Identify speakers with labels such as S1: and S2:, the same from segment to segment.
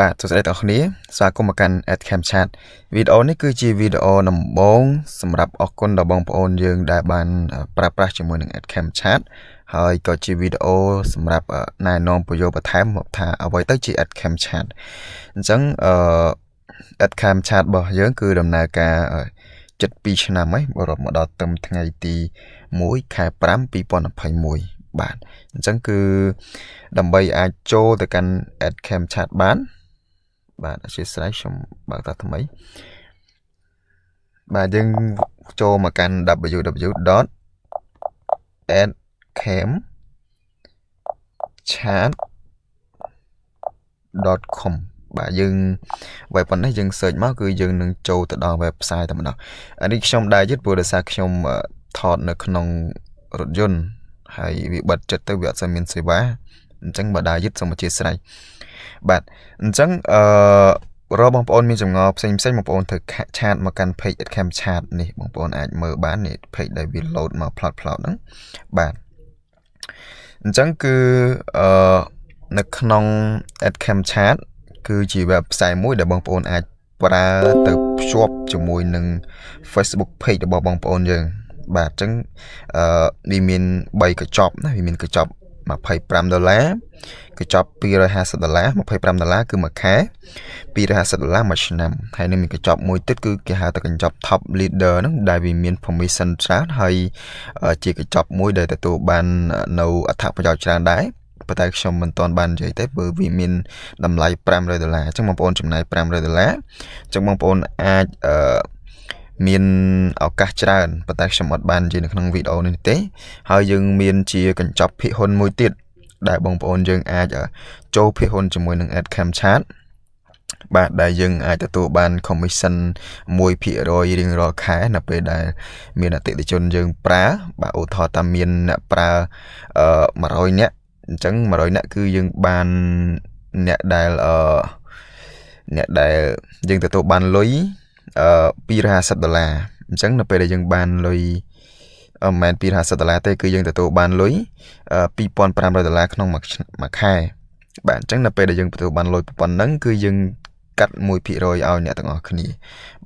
S1: បាទសួស្តីបងប្អូនស្វាគមន៍មកកាន់ Ad Cam Chat វីដេអូនេះគឺជាវីដេអូដំបូងសម្រាប់អរគុណដល់បងប្អូនយើងដែលបានប្រើប្រាស់ជាមួយនឹង Ad Cam Chat ហើយក៏ជាវីដេអូសម្រាប់ណែនាំពយោបន្ថែមមកថាអ្វីទៅជា Ad Cam Chat អញ្ចឹងអឺ Ad Cam Chat របស់យើង គឺដំណើរការចិត្ត2ឆ្នាំហើយរាប់មកដល់ត្រឹមថ្ងៃទី1ខែ5 2021បាទអញ្ចឹងគឺដើម្បីអាចចូលទៅកាន់ Ad Cam Chat បានបាទអធិស្ឋានខ្ញុំបើកតាថ្មីបាទយើងចូលមកកាន់ www.adcamchat.com បាទយើង web ប៉ុណ្ណេះយើង search មកគឺយើងនឹងចូលទៅដល់ website តែម្ដងអានេះខ្ញុំដែរយឺតព្រោះដោយសារខ្ញុំថតនៅ ក្នុងរថយន្តហើយវាបិទចិត្តទៅវាអត់សូវមានសេវាអញ្ចឹងបដាយឹតសូមអធិស្ឋានបាទអញ្ចឹងអឺរបងប្អូនមានចម្ងល់ផ្សេងផ្សេងបងប្អូនធ្វើឆាតមកកាន់ page Edcam chat នេះបងប្អូនអាចមើលបាននេះ page ដែលវា load មក plot plot ហ្នឹងបាទអញ្ចឹងគឺអឺនៅក្នុង Edcam chat គឺជា website មួយដែលបងប្អូនអាចប្រើទៅភ្ជាប់ជាមួយនឹង Facebook page របស់បងប្អូនយើងបាទអញ្ចឹងអឺវាមាន3កញ្ចប់ណាវាមានកញ្ចប់25ដុល្លារកញ្ចប់250ដុល្លារ25ដុល្លារគឺមួយខែ250ដុល្លារមួយឆ្នាំហើយនឹងមានកញ្ចប់មួយទៀតគឺគេហៅថាកញ្ចប់ Top Leader ហ្នឹង ដែលវា មាន permission ច្រើនហើយជាកញ្ចប់មួយដែលទទួលបាននៅអត្ថប្រយោជន៍ច្រើនដែរប៉ុន្តែខ្ញុំមិនទាន់បាននិយាយទេព្រោះវាមានតម្លៃ500ដុល្លារអញ្ចឹងបងប្អូនចំណាយ500ដុល្លារអញ្ចឹងបងប្អូនអាចអឺមានឱកាសច្រើនប៉ុន្តែខ្ញុំអត់បាននិយាយនៅក្នុងវីដេអូនេះទេហើយយើង មានជាកញ្ចប់ភាគហ៊ុនមួយទៀតដែលបងប្អូនយើង អាច ចូលភាគហ៊ុនជាមួយនឹង Adcam Chart បាទដែលយើង អាចទទួលបាន commission 1%រៀងរាល់ខែនៅពេលដែលមានអតិថិជនយើងប្រើ បាទឧទាហរណ៍តាមមានអ្នកប្រើអឺ100នាក់អញ្ចឹង100នាក់គឺយើងបានអ្នកដែលអឺអ្នកដែលយើងទទួលបានលុយអឺ250ដុល្លារអញ្ចឹងនៅពេលដែលយើងបានលុយមិនមែន250ដុល្លារទេគឺយើងទទួលបានលុយ2500ដុល្លារក្នុងមួយខែបាទអញ្ចឹងនៅពេលដែលយើងទទួលបានលុយប៉ុណ្ណឹងគឺយើងកាត់1%ឲ្យអ្នកទាំងអស់គ្នា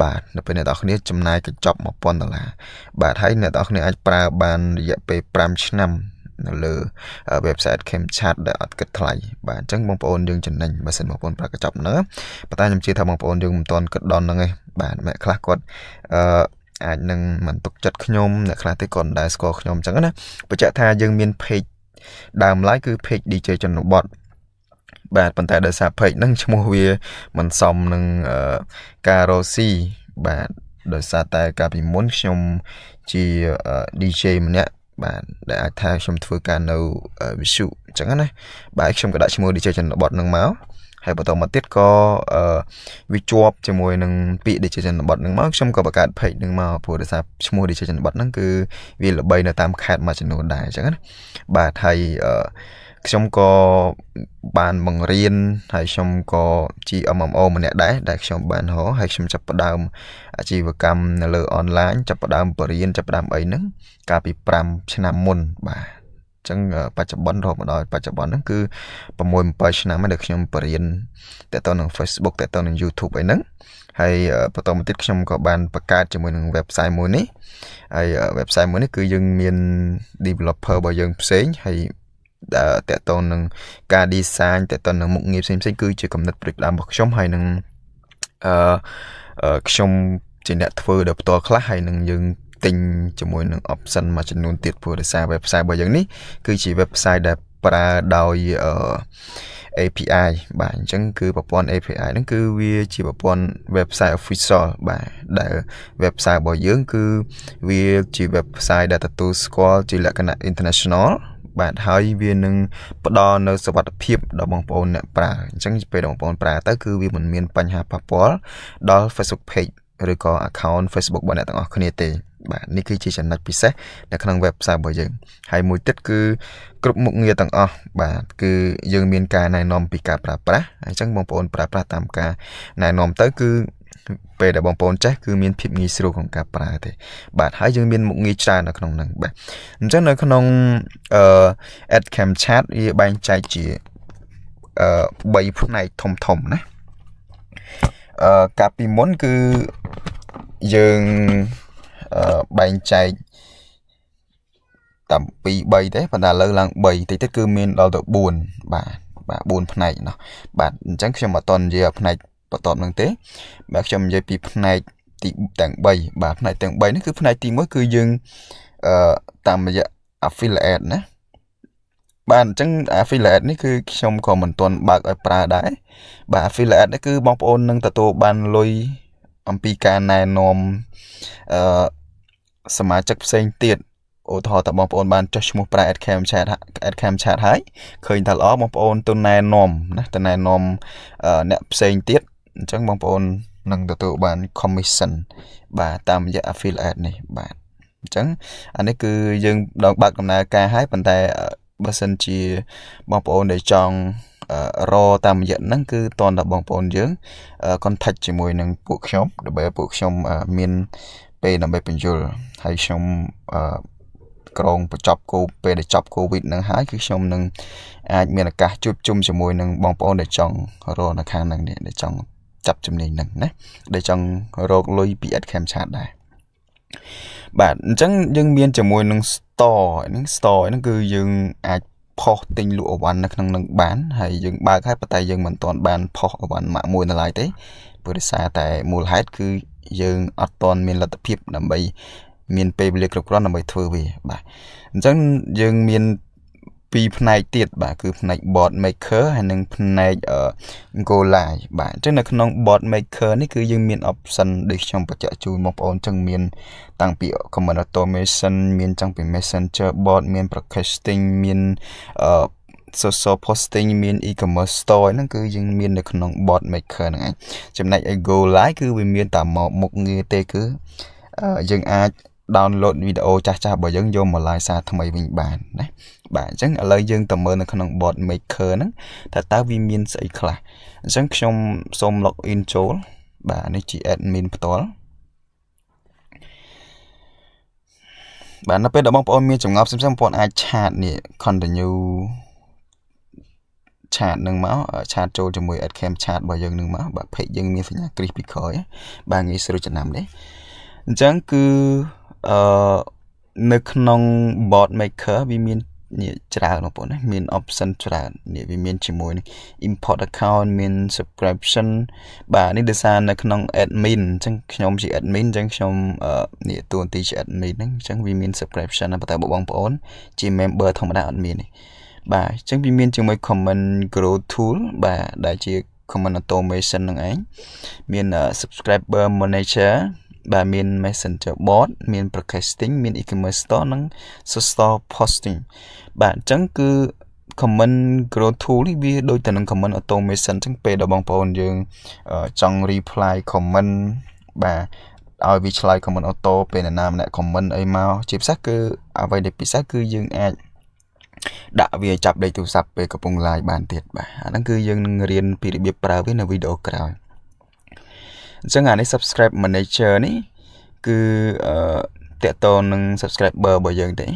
S1: បាទនៅពេលអ្នកទាំងអស់គ្នាចំណាយកញ្ចប់1000ដុល្លារបាទហើយអ្នកទាំងអស់គ្នាអាចប្រើបានរយៈពេល5ឆ្នាំនៅលើ website Chemchat ដែលអត់គិតថ្លៃបាទអញ្ចឹងបងប្អូនយើងចំណេញបើសិនបងប្អូនប្រកាសចប់នៅប៉ុន្តែខ្ញុំជឿថាបងប្អូនយើងមិនទាន់គិតដល់ហ្នឹងឯងបាទអ្នកខ្លះគាត់អឺអាចនឹងមិនទុកចិត្តខ្ញុំអ្នកខ្លះទេគាត់មិនដែលស្គាល់ខ្ញុំអញ្ចឹងណាបញ្ជាក់ថាយើងមាន page ដើមឡើយគឺ page DJ ចន្ទបតបាទប៉ុន្តែដោយសារ page ហ្នឹងឈ្មោះវាមិនសមនឹងការរ៉ូស៊ីបាទដោយសារតែកាលពីមុនខ្ញុំជា DJ ម្នាក់បានដែលអាចថាខ្ញុំធ្វើការនៅវិសុអញ្ចឹងណាបាទខ្ញុំក៏ដាក់ឈ្មោះ DJ ចន្ទបតនឹងមកហើយបន្តមកទៀតក៏វាជាប់ជាមួយនឹងពាក្យ DJ ចន្ទបតនឹងមកខ្ញុំក៏បង្កើត page នឹងមកព្រោះដោយសារឈ្មោះ DJ ចន្ទបតនឹងគឺវាល្បីនៅតាមខេត្តមួយចំនួនដែរអញ្ចឹងណាបាទហើយអឺខ្ញុំក៏បានបង្រៀនហើយខ្ញុំក៏ជា MMO ម្នាក់ដែរដែលខ្ញុំបានហៅហើយខ្ញុំចាប់ផ្ដើមអាជីវកម្មនៅលើអនឡាញចាប់ផ្ដើមបរិញ្ញាចាប់ផ្ដើមអីហ្នឹងកាលពី5ឆ្នាំមុនបាទចឹងបច្ចុប្បន្នរហូតមកដល់បច្ចុប្បន្នហ្នឹងគឺ6 7ឆ្នាំហើយដែលខ្ញុំបរៀនតទៅនឹង Facebook តទៅនឹង YouTube អីហ្នឹងហើយបន្តមកទៀតខ្ញុំក៏បានបង្កើតជាមួយនឹង website មួយនេះហើយ website មួយនេះគឺយើងមាន developer របស់យើងផ្សេងហើយតកតងនឹងការ design តកតងនឹងមុខងារផ្សេងផ្សេងគឺជាកំណត់ព្រឹកដើមរបស់ខ្ញុំហើយនឹងអឺខ្ញុំជាអ្នកធ្វើដោយផ្ទាល់ខ្លះហើយនឹងយើងទិញជាមួយនឹង option មួយចំនួនទៀតព្រោះដោយសារ website របស់យើងនេះគឺជា website ដែលប្រើដោយ API បាទអញ្ចឹងគឺប្រព័ន្ធ API ហ្នឹងគឺវាជាប្រព័ន្ធ website official បាទដែល website របស់យើង គឺវាជា website ដែលទទួលស្គាល់ជាលក្ខណៈ international បាទហើយវានឹងផ្ដល់នៅសុវត្ថិភាពដល់បងប្អូនអ្នកប្រើអញ្ចឹងពេលបងប្អូនប្រើទៅគឺវាមិនមានបញ្ហាប៉ះពាល់ដល់ Facebook page ឬក៏ account Facebook របស់អ្នកទាំងអស់គ្នាទេបាទនេះគឺជាចំណុចពិសេសនៅក្នុង website របស់យើងហើយមួយទៀតគឺគ្រប់មុខងារទាំងអស់បាទគឺយើងមានការណែនាំពីការប្រើប្រាស់អញ្ចឹងបងប្អូនប្រើប្រាស់តាមការណែនាំទៅគឺពេលដែលបងប្អូនចេះគឺមានភាពងាយស្រួលក្នុងការប្រើទេ បាទហើយយើងមាន មុខងារច្រើននៅក្នុងហ្នឹងបាទអញ្ចឹងនៅក្នុងអឺ Adcam Chat វាបែងចែកជាអឺ3ផ្នែកធំធំណាអឺកាលពីមុនគឺយើងអឺបែងចែកតាំងពី3ទេប៉ុន្តែឥឡូវឡើង3តិចទៀតគឺមានដល់ទៅ4បាទបាទ4ផ្នែកណោះបាទអញ្ចឹងខ្ញុំអត់តន់និយាយផ្នែកបន្តនឹងទេបាទខ្ញុំនិយាយពីផ្នែកទីទាំង3បាទផ្នែកទាំង3នេះគឺផ្នែកទី1គឺយើងអឺតាមរយៈ affiliate ណាបាទអញ្ចឹង affiliate នេះគឺខ្ញុំក៏មិនទាន់បើកឲ្យប្រើដែរបាទ affiliate នេះគឺបងប្អូននឹងទទួលបានលុយអំពីការណែនាំអឺសមាជិកផ្សេងទៀតឧទាហរណ៍តើបងប្អូនបានចុះឈ្មោះប្រើ adcam chat adcam chat ហើយឃើញថាល្អបងប្អូនទៅណែនាំណាទៅណែនាំអ្នកផ្សេងទៀតអញ្ចឹងបងប្អូននឹងទទួលបាន commission បាទតាមរយៈ affiliate នេះបាទអញ្ចឹងអានេះគឺយើងដល់បើកដំណើរការហើយប៉ុន្តែបើសិនជាបងប្អូនដែលចង់រតាមរយៈហ្នឹងគឺតនតបងប្អូនយើង contact ជាមួយនឹងពួកខ្ញុំដើម្បីពួកខ្ញុំមានពេលដើម្បីបញ្យលហើយខ្ញុំក្រងបញ្ចប់គោពេលដែលចប់ COVID នឹងហើយគឺខ្ញុំនឹងអាចមានឱកាសជួបជុំជាមួយនឹងបងប្អូនដែលចង់រនៅខាងហ្នឹងនេះដែលចង់ចាប់ជំនាញហ្នឹងណាដែលចង់រកលុយពី ad cam chat ដែរបាទអញ្ចឹងយើងមានជាមួយនឹង store ហ្នឹង store ហ្នឹងគឺយើង អាចផុសទិញលក់អវ៉ាន់នៅក្នុងនឹងបានហើយយើងបើកហើយប៉ុន្តែយើងមិនទាន់បាន ផុសអវ៉ាន់ម៉ាក់មួយនៅឡើយទេព្រោះដោយសារតែមូលហេតុគឺយើងអត់ទាន់មានលទ្ធភាព ដើម្បី មានពេលវេលាគ្រប់គ្រាន់ដើម្បីធ្វើវាបាទអញ្ចឹងយើងមានពីរផ្នែកទៀតបាទគឺផ្នែក board maker ហើយនិង ផ្នែក collage បាទអញ្ចឹងនៅក្នុង board maker នេះគឺយើងមាន option ដូចខ្ញុំបញ្ជាក់ជូនបងប្អូនអញ្ចឹងមានតាំងពី command automation មានតាំងពី messenger board មាន broadcasting មានអឺ social posting មាន e-commerce store ហ្នឹងគឺយើងមាននៅក្នុង bot maker ហ្នឹងឯងចំណែកឯ go live គឺវាមានតែមកមុខងារទេគឺយើងអាច download វីដេអូចាស់ចាស់របស់យើងយកមក live សារថ្មីវិញបានណាបាទអញ្ចឹងឥឡូវយើងទៅមើលនៅក្នុង bot maker ហ្នឹងថាតើវាមានស្អីខ្លះអញ្ចឹងខ្ញុំសូម log in ចូលបាទនេះជា admin ផ្ទាល់បាទនៅពេលដែលបងប្អូនមានចម្ងល់ផ្សេងៗបងប្អូនអាចឆាតនេះ continue ឆាតនឹងមកឆាតចូលជាមួយ adcam ឆាតរបស់យើងនឹងមកបាទ page យើងមានសញ្ញាគ្រីសពីក្រោយបាទងាយស្រួលចំណាំទេអញ្ចឹងគឺអឺនៅក្នុង board maker វាមាននេះច្រើនបងប្អូនណាមាន option ច្រើននេះវាមានជាមួយនឹង import account មាន subscription បាទនេះដោយសារនៅក្នុង admin អញ្ចឹងខ្ញុំជា admin អញ្ចឹងខ្ញុំនេះតួនាទីជា admin ហ្នឹងអញ្ចឹងវាមាន subscription ណាប៉ុន្តែបងប្អូនជា member ធម្មតាអត់មានទេបាទអញ្ចឹងវាមានជាមួយ common grow tool បាទដែលជា common automation ហ្នឹងឯងមាន subscriber manager បាទមាន Messenger bot មាន broadcasting មាន e-commerce store និង social posting បាទអញ្ចឹងគឺ comment growth tool នេះវាដូចទៅនឹង comment automation អញ្ចឹងពេលដែលបងប្អូនយើងចង់ reply comment បាទឲ្យវាឆ្លើយ comment auto ពេលណាម្នាក់ comment អីមកជាពិសេសគឺអ្វីដែលពិសេសគឺយើងអាចដាក់វាចាប់លេខទូរស័ព្ទពេលកំពុង live បានទៀតបាទអាហ្នឹងគឺយើងនឹងរៀនពីរបៀបប្រើវានៅវីដេអូក្រោយ។អញ្ចឹងអានេះ subscribe manager នេះគឺអឺតកតនឹង subscriber របស់យើងទេ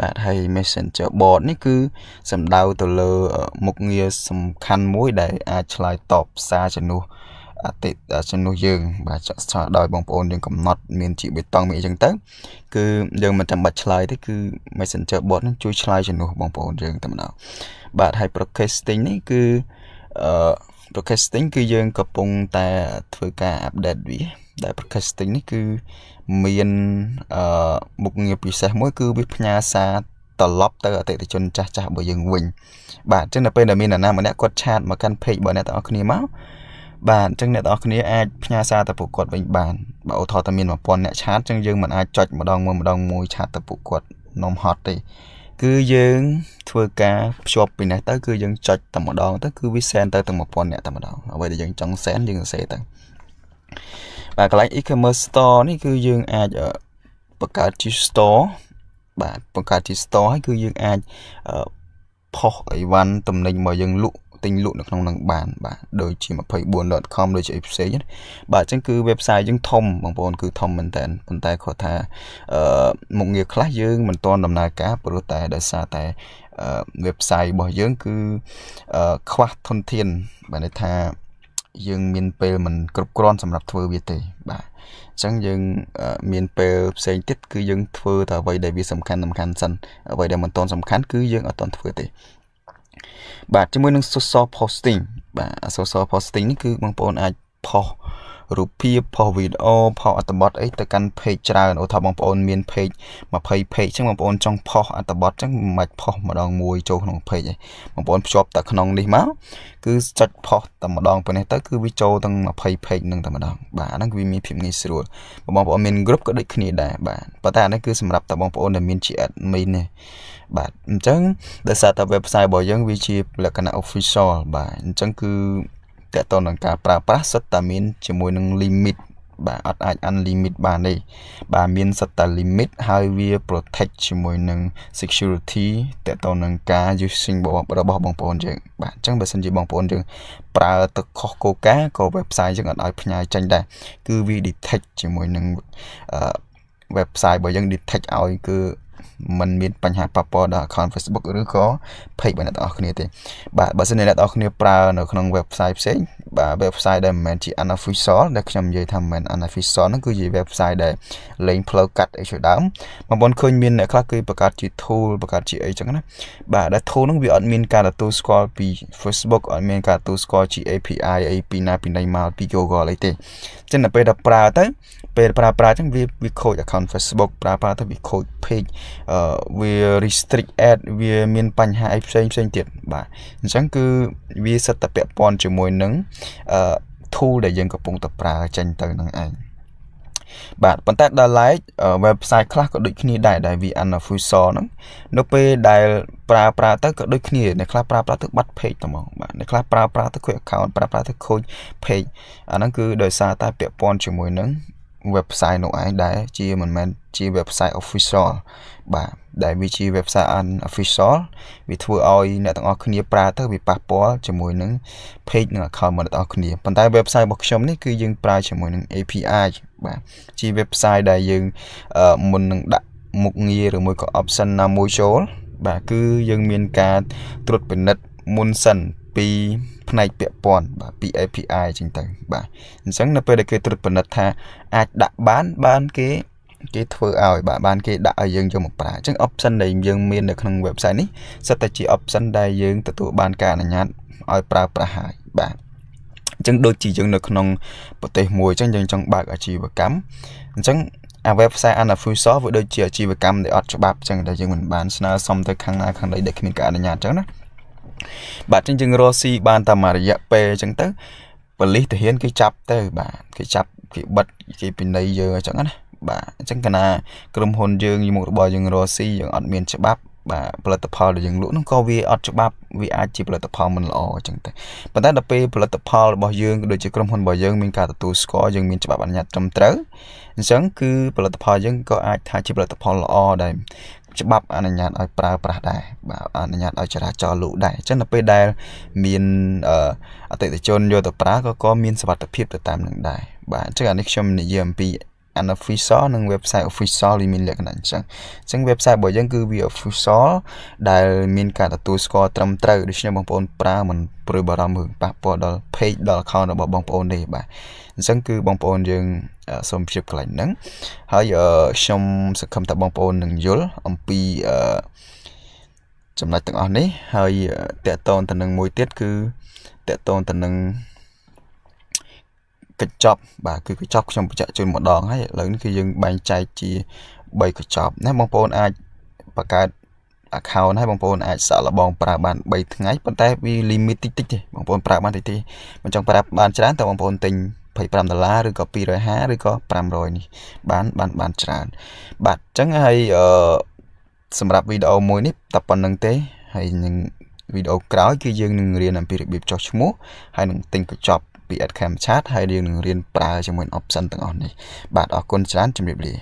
S1: បាទហើយ Messenger bot នេះ គឺសំដៅទៅលើមុខងារសំខាន់មួយ ដែលអាចឆ្លើយតបសារជំនួសអតិជំនួសយើងបាទចាក់ស្ថាដោយបងប្អូនយើងកំណត់ មានជាបេតង់មានអីចឹងទៅគឺយើងមិនចាំបាច់ឆ្លើយទេគឺ Messenger bot នឹងជួយឆ្លើយជំនួសបងប្អូនយើងតែម្ដងបាទហើយ procasting នេះគឺអឺ procasting គឺយើងកំពុងតែធ្វើការ update វាដែល procasting នេះគឺមានអឺមុខងារពិសេសមួយគឺវាផ្ញើសារត្រឡប់ទៅអតិថិជនចាស់ចាស់របស់យើងវិញបាទអញ្ចឹងនៅពេលដែលមានអ្នកណាម្នាក់គាត់ឆាត មកកាន់ page របស់អ្នកទាំងអស់គ្នាមកបាទអញ្ចឹងអ្នកទាំងអស់គ្នាអាចផ្ញើសារទៅពួកគាត់វិញបានបើឧទាហរណ៍តែមាន1000អ្នកឆាតអញ្ចឹងយើងមិនអាចចុចម្ដងមួយម្ដងមួយឆាតទៅពួកគាត់នំហត់ទេគឺយើង ធ្វើការភ្ជាប់ពីនេះទៅគឺយើងចុចតែម្ដងទៅគឺវាសែនទៅទាំង1000អ្នកតែម្ដងអ្វីដែលយើងចង់សែនយើងសរសេរទៅបាទកន្លែង e-commerce store នេះគឺយើងអាចបង្កើតជា store បាទបង្កើតជា store ហើយគឺយើងអាចផុសអីវ៉ាន់ទំនិញមកយើងលក់ទិញលក់នៅក្នុងនឹងបានបាទដូចជា 24.com ដូចជាអីផ្សេងបាទអញ្ចឹងគឺ website យើងធំបងប្អូនគឺធំមែនតើប៉ុន្តែគាត់ថាអឺមុខងារខ្លះយើងមិនទាន់ដំណើរការព្រោះតែដោយសារតែ website របស់យើងគឺខ្វះធនធានបាទន័យថាយើងមានពេលមិនគ្រប់គ្រាន់សម្រាប់ធ្វើវាទេបាទអញ្ចឹងយើងមានពេលផ្សេងទៀតគឺយើងធ្វើតែអ្វីដែលវាសំខាន់សំខាន់សិនអ្វីដែលមិនទាន់សំខាន់គឺយើងអត់ទាន់ធ្វើទេបាទជាមួយនឹង social posting បាទ social posting នេះគឺបងប្អូនអាចផុសរូបភាពផុសវីដេអូផុសអត្ថបទអីទៅកាន់ page ច្រើនឧទាហរណ៍បងប្អូនមាន page 20 page អញ្ចឹងបងប្អូនចង់ផុសអត្ថបទអញ្ចឹងមិនបាច់ផុសម្ដងមួយចូលក្នុង page ទេបងប្អូនភ្ជាប់តែក្នុងនេះមកគឺចុចផុសតែម្ដងប៉ុណ្ណេះទៅគឺវាចូលទាំង20 page នឹងតែម្ដងបាទអាហ្នឹងវាមានភាពងាយស្រួលបងប្អូនមាន group ក៏ដូចគ្នាដែរបាទប៉ុន្តែអានេះគឺសម្រាប់តែបងប្អូនដែលមានជា admin ទេបាទអញ្ចឹងដោយសារតែ website របស់យើងវាជាលក្ខណៈ official បាទអញ្ចឹងគឺតកតនឹងការប្រើប្រាស់សិតតាមានជាមួយនឹង limit បាទអត់អាច unlimit បានទេបាទមានសិតតា limit ហើយវា protect ជាមួយនឹង security តកតនឹងការ using របស់បងប្អូនយើងបាទអញ្ចឹងបើសិនជាបងប្អូនយើងប្រើទៅខុសកលការក៏ website យើងអត់ឲ្យផ្ញើចេញដែរគឺវា detect ជាមួយនឹងអឺ website របស់យើង detect ឲ្យគឺมันមានបញ្ហាប៉ះពាល់ដល់ account Facebook ឬក៏ page របស់អ្នកទាំងអស់គ្នាទេបាទបើសិនជាអ្នកទាំងអស់គ្នាប្រើនៅក្នុង website ផ្សេងបាទ website ដែលមិនមែនជា unofficial ដែលខ្ញុំនិយាយថាមិនមែន unofficial ហ្នឹងគឺជា website ដែលលេងផ្លូវកាត់អីជាដើមបងប្អូនឃើញមានអ្នកខ្លះគឺបង្កើតជា tool បង្កើតជាអីចឹងណាបាទដែល tool ហ្នឹងវាអត់មានការទទួលស្គាល់ពី Facebook អត់មានការទទួលស្គាល់ជា API អីពីណាពីណីមកពី Google អីទេចឹងដល់ពេលដល់ប្រើទៅពេលប្រើប្រើចឹងវាវាខូច account Facebook ប្រើប្រើទៅវាខូច page វា restrict ad វាមានបញ្ហាអីផ្សេងផ្សេងទៀតបាទអញ្ចឹងគឺវាសិតតពាក់ព័ន្ធជាមួយនឹង tool ដែលយើងកំពុងតែប្រើចេញទៅនឹងឯងបាទប៉ុន្តែដល់ like website ខ្លះក៏ដូចគ្នាដែរដែល VN Fusor ហ្នឹងនៅពេលដែល ប្រើប្រើទៅក៏ដូចគ្នាអ្នកខ្លះប្រើប្រើទៅបាត់ page តែហ្មងបាទអ្នកខ្លះប្រើប្រើទៅខូច account ប្រើប្រើទៅខូច page អាហ្នឹងគឺដោយសារតែពាក់ព័ន្ធជាមួយនឹង website នោះឯងដែរជាមិនមែនជា website official បាទដែលវាជា website unofficial វាធ្វើឲ្យអ្នកទាំងអស់គ្នាប្រើទៅវាប៉ះពាល់ជាមួយនឹង page និង account របស់អ្នកទាំងអស់គ្នាប៉ុន្តែ website របស់ខ្ញុំនេះគឺយើងប្រើជាមួយនឹង API បាទជា website ដែលយើងមុននឹងដាក់មុខងារឬមួយក៏ option ណាមួយចូល បាទគឺយើងមានការត្រួតពិនិត្យមុនសិនពីផ្នែកពាក់ព័ន្ធបាទពី API ចឹងទៅបាទអញ្ចឹងនៅពេលដែលគេត្រួតពិនិត្យថាអាចដាក់បានបានគេ គេធ្វើឲ្យបាទបានគេដាក់ឲ្យយើងយកមកប្រើអញ្ចឹង option ដែលយើងមាននៅក្នុង website នេះសិតតែជា option ដែលយើងទទួលបាន ការអនុញ្ញាតឲ្យប្រើប្រាស់ហើយបាទអញ្ចឹងដូចជាយើងនៅក្នុងប្រទេសមួយអញ្ចឹងយើងចង់បើកអាជីវកម្មអញ្ចឹងអា website Anafusor វាដូចជាអាជីវកម្មដែលអត់ច្បាប់អញ្ចឹងដែលយើងមិនបានស្នើសុំទៅខាងណាខាងណីដែលគ្មានការអនុញ្ញាតអញ្ចឹងណាបាទអញ្ចឹងយើងរកស៊ីបាន តាមរយៈពេលអញ្ចឹងទៅបលិសទាហានគេចាប់ទៅ បាទគេចាប់គេបិទគេពិន័យយើងអញ្ចឹងណាបាទអញ្ចឹងកាលណាក្រុមហ៊ុនយើងមុខរបរយើងរកស៊ីយើងអត់មានច្បាប់បាទផលិតផលដែលយើងលក់នោះក៏វាអត់ច្បាប់វាអាចជាផលិតផលមិនល្អអញ្ចឹងទៅប៉ុន្តែដល់ពេលផលិតផលរបស់យើងដូចជាក្រុមហ៊ុនរបស់យើងមានការទទួលស្គាល់យើងមានច្បាប់អនុញ្ញាតត្រឹមត្រូវអញ្ចឹងគឺផលិតផលយើងក៏អាច ថាជាផលិតផលល្អដែរច្បាប់អនុញ្ញាតឲ្យប្រើប្រាស់ដែរបាទអនុញ្ញាតឲ្យចរាចរលូដែរអញ្ចឹងនៅពេលដែលមានអតិថិជនយកទៅប្រើក៏ក៏មានសវត្ថភាពទៅតាមនឹងដែរបាទអញ្ចឹងអានេះខ្ញុំនិយាយអំពី unofficial និង website official វាមានលក្ខណៈអញ្ចឹងអញ្ចឹង website របស់យើងគឺវា official ដែលមាន ការទទួលស្គាល់ត្រឹមត្រូវដូច្នេះបងប្អូនប្រើមិនព្រួយបារម្ភរឿងប៉ះពាល់ដល់ page ដល់ account របស់បងប្អូនទេបាទអញ្ចឹងគឺបងប្អូនយើងសូមជៀបកន្លែងហ្នឹងហើយខ្ញុំសង្ឃឹមថាបងប្អូននឹងយល់អំពីចំណុចទាំងអស់នេះ ហើយតកតងទៅនឹងមួយទៀតគឺតកតងទៅនឹងកញ្ចប់បាទគឺកញ្ចប់ខ្ញុំបញ្ជាក់ជូនម្ដងហើយឥឡូវនេះគឺយើងបែងចែកជា3កញ្ចប់ណាបងប្អូនអាចបង្កើត account ហើយបងប្អូនអាចសាក់លបងប្រើបាន3ថ្ងៃប៉ុន្តែវា limit តិចតិចទេបងប្អូនប្រើបានតិចទេមិនចង់ប្រើបានច្រើនតែបងប្អូនទិញ25ដុល្លារឬក៏250ឬក៏500នេះបាន បានបានច្រើន បាទអញ្ចឹងហើយអឺសម្រាប់វីដេអូមួយនេះតែប៉ុណ្្នឹងទេហើយនឹងវីដេអូក្រោយ គឺយើងនឹងរៀនអំពីរបៀបចោះឈ្មោះហើយនឹងទិញកញ្ចប់ពី Adcam Chart ហើយយើងនឹងរៀនប្រើជាមួយនឹង option ទាំងអស់នេះបាទអរគុណច្រើនជម្រាបលា